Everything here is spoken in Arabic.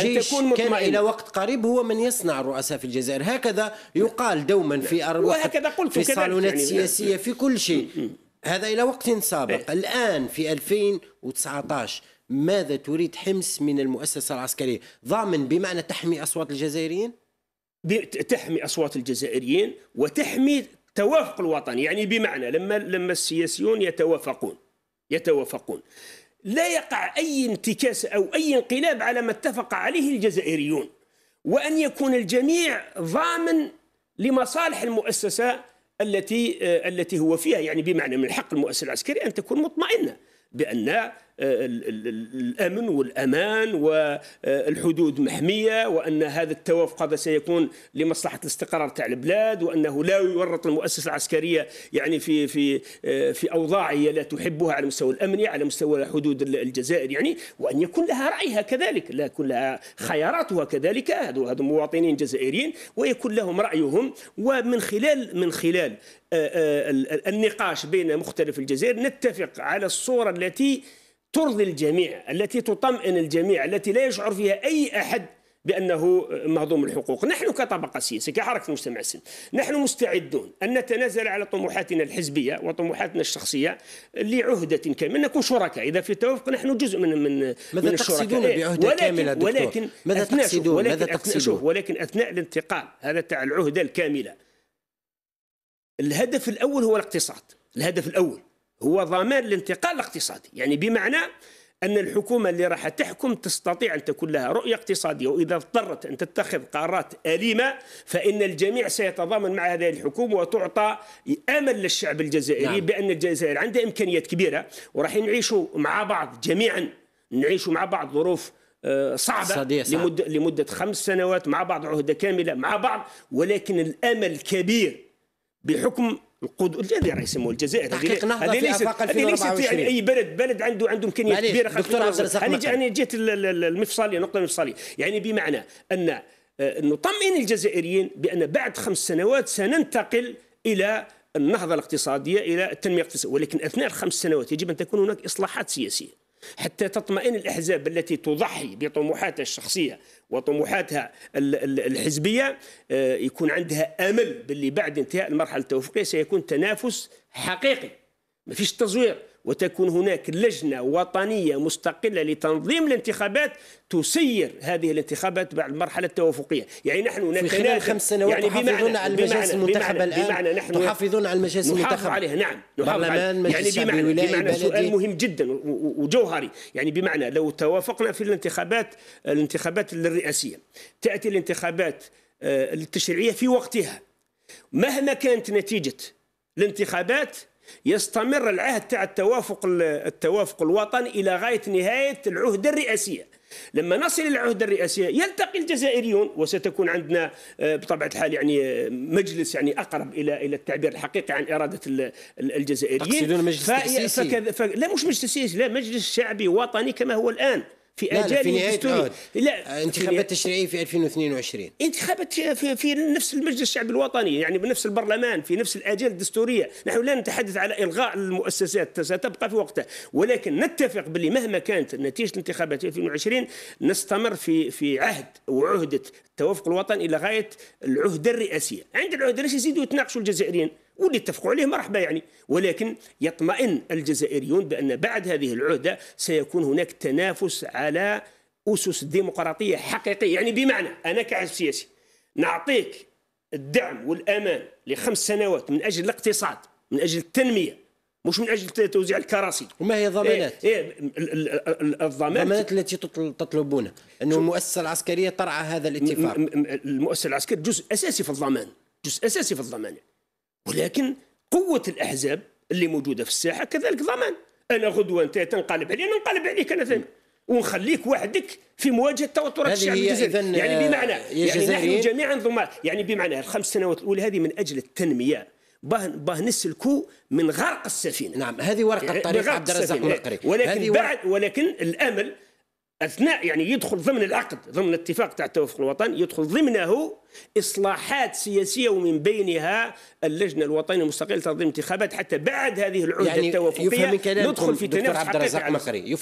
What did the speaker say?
أن تكون كان إلى وقت قريب هو من يصنع الرؤساء في الجزائر هكذا يقال دوما في وهكذا قلت في الصالونات يعني. السياسية في كل شيء هذا إلى وقت سابق إيه. الآن في 2019 ماذا تريد حمص من المؤسسة العسكرية ضامن بمعنى تحمي أصوات الجزائريين؟ تحمي أصوات الجزائريين وتحمي توافق الوطني يعني بمعنى لما لما السياسيون يتوافقون يتوافقون لا يقع أي انتكاس أو أي انقلاب على ما اتفق عليه الجزائريون وأن يكون الجميع ضامن لمصالح المؤسسة التي آه، التي هو فيها يعني بمعنى من حق المؤسسة العسكرية أن تكون مطمئنة بأن الامن والامان والحدود محميه وان هذا التوافق هذا سيكون لمصلحه الاستقرار تاع البلاد وانه لا يورط المؤسسه العسكريه يعني في في في اوضاع هي لا تحبها على المستوى الامني على مستوى حدود الجزائر يعني وان يكون لها رايها كذلك لا يكون لها خياراتها كذلك هذو هذو مواطنين جزائريين ويكون لهم رايهم ومن خلال من خلال آه، آه، النقاش بين مختلف الجزائر نتفق على الصوره التي ترضي الجميع التي تطمئن الجميع التي لا يشعر فيها أي أحد بأنه مهضوم الحقوق نحن كطبقة سياسية كحركة مجتمع السن نحن مستعدون أن نتنازل على طموحاتنا الحزبية وطموحاتنا الشخصية لعهدة كاملة نكون شركاء إذا في توافق نحن جزء من من ماذا من تقصدون إيه، بعهدة ولكن كاملة دكتور. ولكن ماذا تقصدون ولكن ماذا تقصدون ولكن أثناء الانتقال هذا تاع العهدة الكاملة الهدف الأول هو الاقتصاد الهدف الأول هو ضمان الانتقال الاقتصادي يعني بمعنى أن الحكومة اللي راح تحكم تستطيع أن تكون لها رؤية اقتصادية وإذا اضطرت أن تتخذ قرارات أليمة فإن الجميع سيتضامن مع هذه الحكومة وتعطى أمل للشعب الجزائري نعم. بأن الجزائر عندها إمكانيات كبيرة وراح نعيشوا مع بعض جميعا نعيشوا مع بعض ظروف آه، صعبة صعب. لمدة, لمدة خمس سنوات مع بعض عهدة كاملة مع بعض ولكن الأمل كبير بحكم القدو الجزائر راه يسموه الجزائر هذه نهضه ليست هذه ليست يعني اي بلد بلد عنده عنده امكانيات كبيره دكتور عبد الرزاق يعني جيت المفصليه النقطه المفصليه يعني بمعنى ان آه، نطمئن الجزائريين بان بعد خمس سنوات سننتقل الى النهضه الاقتصاديه الى التنميه الاقتصاديه ولكن اثناء الخمس سنوات يجب ان تكون هناك اصلاحات سياسيه حتى تطمئن الأحزاب التي تضحي بطموحاتها الشخصية وطموحاتها الحزبية آه، يكون عندها أمل باللي بعد انتهاء المرحلة التوفيقيه سيكون تنافس حقيقي ما فيش تزوير وتكون هناك لجنة وطنية مستقلة لتنظيم الانتخابات تسير هذه الانتخابات بعد المرحلة التوافقية يعني نحن في خلال خمس سنوات يعني تحافظون على المجالس المنتخبة الآن بمعنى نحن تحافظون على المجالس نحافظ عليها نعم نحافظ عليها يعني بمعنى, بمعنى سؤال مهم جدا وجوهري يعني بمعنى لو توافقنا في الانتخابات الانتخابات الرئاسية تأتي الانتخابات آه، التشريعية في وقتها مهما كانت نتيجة الانتخابات يستمر العهد تاع التوافق التوافق الوطني الى غايه نهايه العهده الرئاسيه لما نصل الى العهده الرئاسيه يلتقي الجزائريون وستكون عندنا آه، بطبيعه الحال يعني آه، مجلس يعني اقرب الى الى التعبير الحقيقي عن اراده الجزائريين تقصدون مجلس تاسيسي لا مش مجلس تاسيسي لا مجلس شعبي وطني كما هو الان في اجال في لا انتخابات تشريعيه في 2022 انتخابات في, في نفس المجلس الشعبي الوطني يعني بنفس البرلمان في نفس الاجال الدستوريه نحن لا نتحدث على الغاء المؤسسات ستبقى في وقتها ولكن نتفق باللي مهما كانت نتيجه الانتخابات 2020 نستمر في في عهد وعهده التوافق الوطني الى غايه العهده الرئاسيه عند العهده الرئاسيه يزيدوا يتناقشوا الجزائريين واللي اتفقوا عليه مرحبا يعني ولكن يطمئن الجزائريون بأن بعد هذه العهدة سيكون هناك تنافس على أسس ديمقراطية حقيقية يعني بمعنى أنا كعزب سياسي نعطيك الدعم والأمان لخمس سنوات من أجل الاقتصاد من أجل التنمية مش من اجل توزيع الكراسي وما هي الضمانات؟ إيه إيه الضمانات التي تطلبونها انه المؤسسه العسكريه ترعى هذا الاتفاق المؤسسه العسكريه جزء اساسي في الضمان جزء اساسي في الضمان ولكن قوة الأحزاب اللي موجودة في الساحة كذلك ضمان أنا غدوة أنت تنقلب علي ننقلب عليك أنا ثاني ونخليك وحدك في مواجهه توترات الشعب الجزائري يعني بمعنى آه، يعني نحن جميعا ضماء يعني بمعنى الخمس سنوات الاولى هذه من اجل التنميه باه باه نسلكوا من غرق السفينه نعم هذه ورقه يعني طريق عبد الرزاق مقري ولكن بعد ولكن الامل اثناء يعني يدخل ضمن العقد ضمن اتفاق تاع التوافق الوطني يدخل ضمنه اصلاحات سياسيه ومن بينها اللجنه الوطنيه المستقله لتنظيم الانتخابات حتى بعد هذه العهده يعني التوافقيه يفهم ندخل في تنافس عبد الرزاق مقري